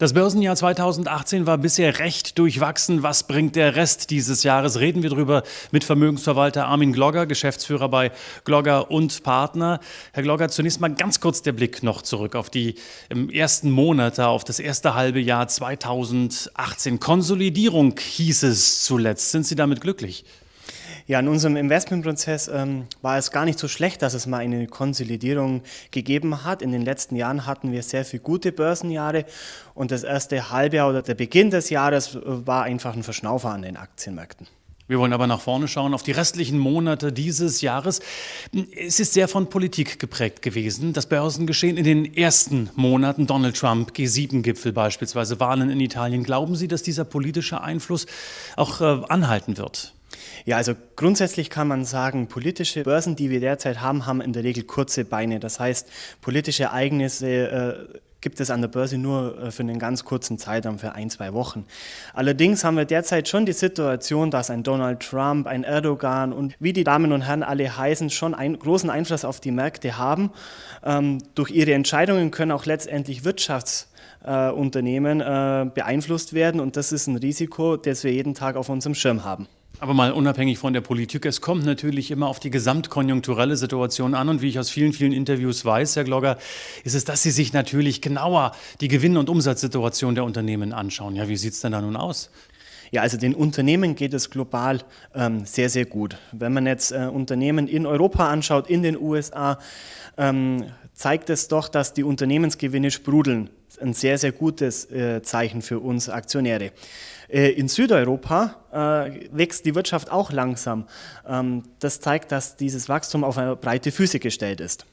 Das Börsenjahr 2018 war bisher recht durchwachsen. Was bringt der Rest dieses Jahres? Reden wir darüber mit Vermögensverwalter Armin Glogger, Geschäftsführer bei Glogger und Partner. Herr Glogger, zunächst mal ganz kurz der Blick noch zurück auf die ersten Monate, auf das erste halbe Jahr 2018. Konsolidierung hieß es zuletzt. Sind Sie damit glücklich? Ja, in unserem Investmentprozess ähm, war es gar nicht so schlecht, dass es mal eine Konsolidierung gegeben hat. In den letzten Jahren hatten wir sehr viele gute Börsenjahre und das erste Halbjahr oder der Beginn des Jahres äh, war einfach ein Verschnaufer an den Aktienmärkten. Wir wollen aber nach vorne schauen, auf die restlichen Monate dieses Jahres. Es ist sehr von Politik geprägt gewesen. Das Börsengeschehen in den ersten Monaten, Donald Trump, G7-Gipfel beispielsweise, Wahlen in Italien. Glauben Sie, dass dieser politische Einfluss auch äh, anhalten wird? Ja, also grundsätzlich kann man sagen, politische Börsen, die wir derzeit haben, haben in der Regel kurze Beine. Das heißt, politische Ereignisse äh, gibt es an der Börse nur äh, für einen ganz kurzen Zeitraum, für ein, zwei Wochen. Allerdings haben wir derzeit schon die Situation, dass ein Donald Trump, ein Erdogan und wie die Damen und Herren alle heißen, schon einen großen Einfluss auf die Märkte haben. Ähm, durch ihre Entscheidungen können auch letztendlich Wirtschaftsunternehmen äh, äh, beeinflusst werden und das ist ein Risiko, das wir jeden Tag auf unserem Schirm haben. Aber mal unabhängig von der Politik, es kommt natürlich immer auf die gesamtkonjunkturelle Situation an. Und wie ich aus vielen, vielen Interviews weiß, Herr Glogger, ist es, dass Sie sich natürlich genauer die Gewinn- und Umsatzsituation der Unternehmen anschauen. Ja, wie sieht es denn da nun aus? Ja, also den Unternehmen geht es global ähm, sehr, sehr gut. Wenn man jetzt äh, Unternehmen in Europa anschaut, in den USA, ähm, zeigt es doch, dass die Unternehmensgewinne sprudeln. Ein sehr, sehr gutes äh, Zeichen für uns Aktionäre. Äh, in Südeuropa äh, wächst die Wirtschaft auch langsam. Ähm, das zeigt, dass dieses Wachstum auf eine breite Füße gestellt ist.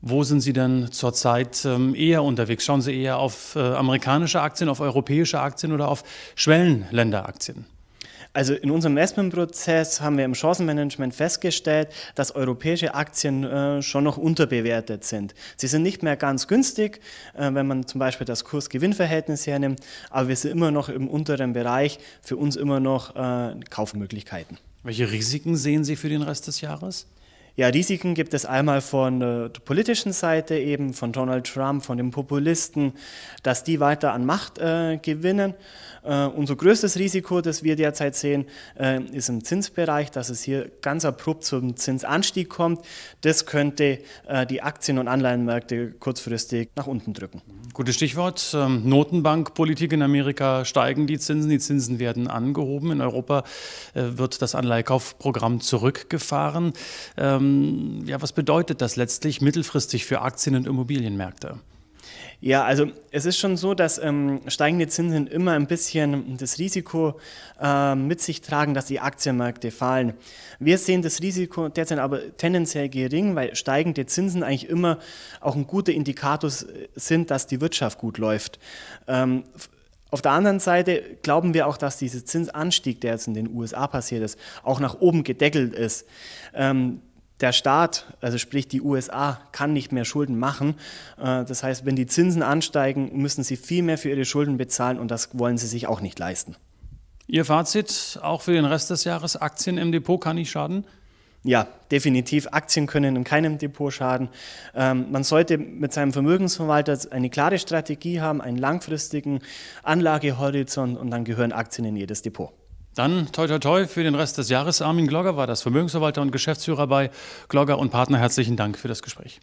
Wo sind Sie denn zurzeit ähm, eher unterwegs? Schauen Sie eher auf äh, amerikanische Aktien, auf europäische Aktien oder auf Schwellenländeraktien? Also in unserem Investmentprozess haben wir im Chancenmanagement festgestellt, dass europäische Aktien äh, schon noch unterbewertet sind. Sie sind nicht mehr ganz günstig, äh, wenn man zum Beispiel das Kurs-Gewinn-Verhältnis hernimmt, aber wir sind immer noch im unteren Bereich, für uns immer noch Kaufmöglichkeiten. Welche Risiken sehen Sie für den Rest des Jahres? Ja, Risiken gibt es einmal von äh, der politischen Seite eben, von Donald Trump, von den Populisten, dass die weiter an Macht äh, gewinnen. Äh, unser größtes Risiko, das wir derzeit sehen, äh, ist im Zinsbereich, dass es hier ganz abrupt zum Zinsanstieg kommt. Das könnte äh, die Aktien- und Anleihenmärkte kurzfristig nach unten drücken. Gutes Stichwort. Ähm, Notenbankpolitik in Amerika steigen die Zinsen, die Zinsen werden angehoben. In Europa äh, wird das Anleihekaufprogramm zurückgefahren. Ähm, ähm, ja, was bedeutet das letztlich mittelfristig für Aktien- und Immobilienmärkte? Ja, also es ist schon so, dass ähm, steigende Zinsen immer ein bisschen das Risiko äh, mit sich tragen, dass die Aktienmärkte fallen. Wir sehen das Risiko derzeit aber tendenziell gering, weil steigende Zinsen eigentlich immer auch ein guter Indikator sind, dass die Wirtschaft gut läuft. Ähm, auf der anderen Seite glauben wir auch, dass dieser Zinsanstieg, der jetzt in den USA passiert ist, auch nach oben gedeckelt ist. Ähm, der Staat, also sprich die USA, kann nicht mehr Schulden machen. Äh, das heißt, wenn die Zinsen ansteigen, müssen sie viel mehr für ihre Schulden bezahlen und das wollen sie sich auch nicht leisten. Ihr Fazit auch für den Rest des Jahres, Aktien im Depot kann nicht schaden? Ja, definitiv. Aktien können in keinem Depot schaden. Ähm, man sollte mit seinem Vermögensverwalter eine klare Strategie haben, einen langfristigen Anlagehorizont und dann gehören Aktien in jedes Depot. Dann toi toi toi für den Rest des Jahres. Armin Glogger war das Vermögensverwalter und Geschäftsführer bei Glogger und Partner. Herzlichen Dank für das Gespräch.